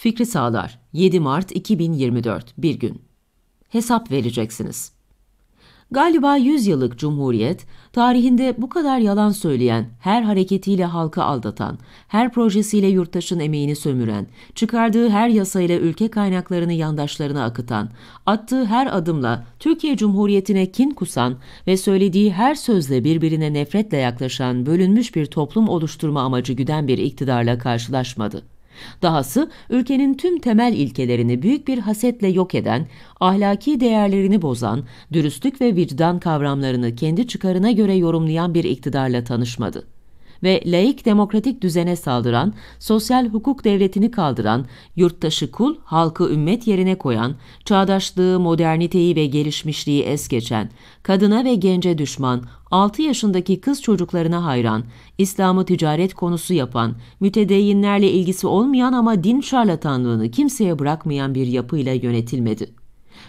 Fikri Sağlar 7 Mart 2024 bir gün. Hesap vereceksiniz. Galiba 100 yıllık cumhuriyet, tarihinde bu kadar yalan söyleyen, her hareketiyle halkı aldatan, her projesiyle yurttaşın emeğini sömüren, çıkardığı her yasayla ülke kaynaklarını yandaşlarına akıtan, attığı her adımla Türkiye Cumhuriyeti'ne kin kusan ve söylediği her sözle birbirine nefretle yaklaşan bölünmüş bir toplum oluşturma amacı güden bir iktidarla karşılaşmadı. Dahası ülkenin tüm temel ilkelerini büyük bir hasetle yok eden, ahlaki değerlerini bozan, dürüstlük ve vicdan kavramlarını kendi çıkarına göre yorumlayan bir iktidarla tanışmadı ve laik demokratik düzene saldıran, sosyal hukuk devletini kaldıran, yurttaşı kul, halkı ümmet yerine koyan, çağdaşlığı, moderniteyi ve gelişmişliği es geçen, kadına ve gence düşman, 6 yaşındaki kız çocuklarına hayran, İslam'ı ticaret konusu yapan, mütedeyyinlerle ilgisi olmayan ama din şarlatanlığını kimseye bırakmayan bir yapıyla yönetilmedi.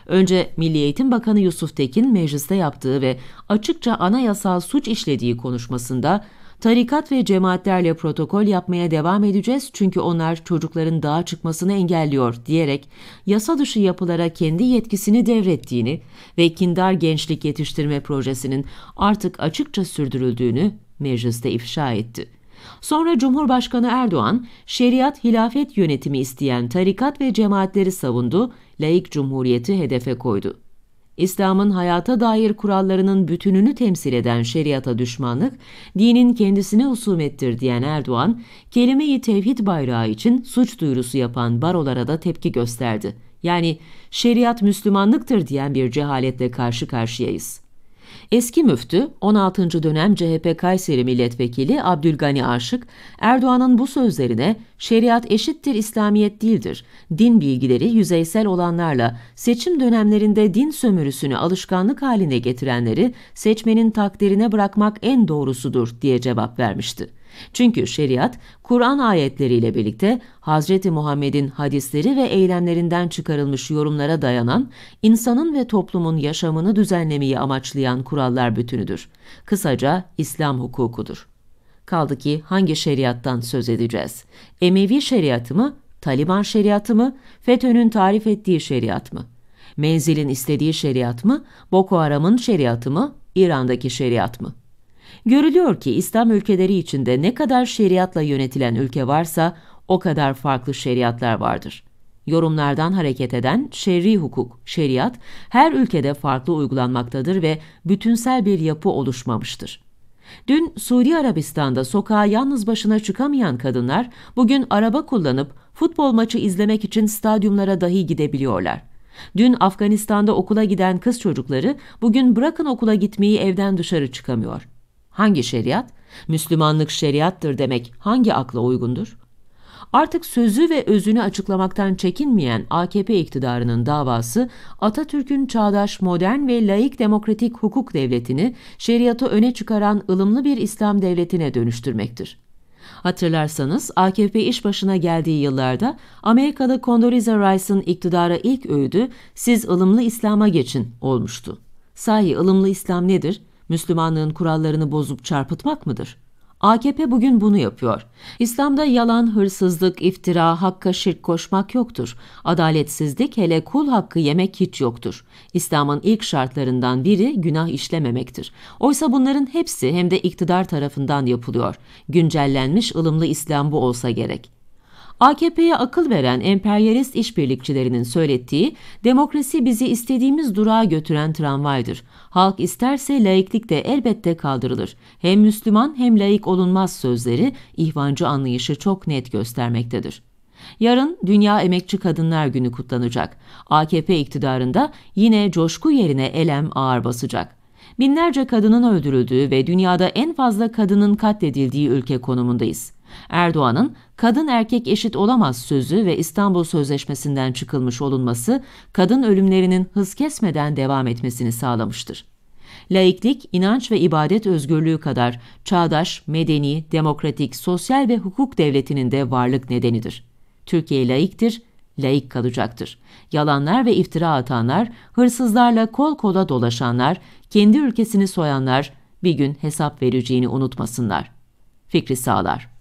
Önce Milli Eğitim Bakanı Yusuf Tekin mecliste yaptığı ve açıkça anayasal suç işlediği konuşmasında Tarikat ve cemaatlerle protokol yapmaya devam edeceğiz çünkü onlar çocukların dağa çıkmasını engelliyor diyerek yasa dışı yapılara kendi yetkisini devrettiğini ve Kindar Gençlik Yetiştirme Projesi'nin artık açıkça sürdürüldüğünü mecliste ifşa etti. Sonra Cumhurbaşkanı Erdoğan, şeriat hilafet yönetimi isteyen tarikat ve cemaatleri savundu, laik cumhuriyeti hedefe koydu. İslam'ın hayata dair kurallarının bütününü temsil eden şeriata düşmanlık, dinin kendisine usumettir diyen Erdoğan, kelime-i tevhid bayrağı için suç duyurusu yapan barolara da tepki gösterdi. Yani şeriat Müslümanlıktır diyen bir cehaletle karşı karşıyayız. Eski müftü 16. dönem CHP Kayseri Milletvekili Abdülgani Aşık, Erdoğan'ın bu sözlerine şeriat eşittir İslamiyet değildir, din bilgileri yüzeysel olanlarla seçim dönemlerinde din sömürüsünü alışkanlık haline getirenleri seçmenin takdirine bırakmak en doğrusudur diye cevap vermişti. Çünkü şeriat, Kur'an ayetleriyle birlikte Hz. Muhammed'in hadisleri ve eylemlerinden çıkarılmış yorumlara dayanan, insanın ve toplumun yaşamını düzenlemeyi amaçlayan kurallar bütünüdür. Kısaca İslam hukukudur. Kaldı ki hangi şeriattan söz edeceğiz? Emevi şeriatı mı? Taliban şeriatı mı? FETÖ'nün tarif ettiği şeriat mı? Menzil'in istediği şeriat mı? Boko Haram'ın şeriatı mı? İran'daki şeriat mı? Görülüyor ki İslam ülkeleri içinde ne kadar şeriatla yönetilen ülke varsa o kadar farklı şeriatlar vardır. Yorumlardan hareket eden şerri hukuk, şeriat her ülkede farklı uygulanmaktadır ve bütünsel bir yapı oluşmamıştır. Dün Suudi Arabistan'da sokağa yalnız başına çıkamayan kadınlar bugün araba kullanıp futbol maçı izlemek için stadyumlara dahi gidebiliyorlar. Dün Afganistan'da okula giden kız çocukları bugün bırakın okula gitmeyi evden dışarı çıkamıyor. Hangi şeriat? Müslümanlık şeriattır demek hangi akla uygundur? Artık sözü ve özünü açıklamaktan çekinmeyen AKP iktidarının davası Atatürk'ün çağdaş modern ve laik demokratik hukuk devletini şeriatı öne çıkaran ılımlı bir İslam devletine dönüştürmektir. Hatırlarsanız AKP iş başına geldiği yıllarda Amerikalı Condoleezza Rice'ın iktidara ilk öğüdü siz ılımlı İslam'a geçin olmuştu. Sahi ılımlı İslam nedir? Müslümanlığın kurallarını bozup çarpıtmak mıdır?'' AKP bugün bunu yapıyor. İslam'da yalan, hırsızlık, iftira, hakka şirk koşmak yoktur. Adaletsizlik hele kul hakkı yemek hiç yoktur. İslam'ın ilk şartlarından biri günah işlememektir. Oysa bunların hepsi hem de iktidar tarafından yapılıyor. Güncellenmiş ılımlı İslam bu olsa gerek. AKP'ye akıl veren emperyalist işbirlikçilerinin söylettiği demokrasi bizi istediğimiz durağa götüren tramvaydır. Halk isterse laiklik de elbette kaldırılır. Hem Müslüman hem laik olunmaz sözleri ihvancı anlayışı çok net göstermektedir. Yarın Dünya Emekçi Kadınlar Günü kutlanacak. AKP iktidarında yine coşku yerine elem ağır basacak binlerce kadının öldürüldüğü ve dünyada en fazla kadının katledildiği ülke konumundayız. Erdoğan'ın kadın erkek eşit olamaz sözü ve İstanbul Sözleşmesi'nden çıkılmış olunması kadın ölümlerinin hız kesmeden devam etmesini sağlamıştır. Laiklik, inanç ve ibadet özgürlüğü kadar çağdaş, medeni, demokratik, sosyal ve hukuk devletinin de varlık nedenidir. Türkiye laiktir, laik kalacaktır. Yalanlar ve iftira atanlar, hırsızlarla kol kola dolaşanlar, kendi ülkesini soyanlar bir gün hesap vereceğini unutmasınlar. Fikri Sağlar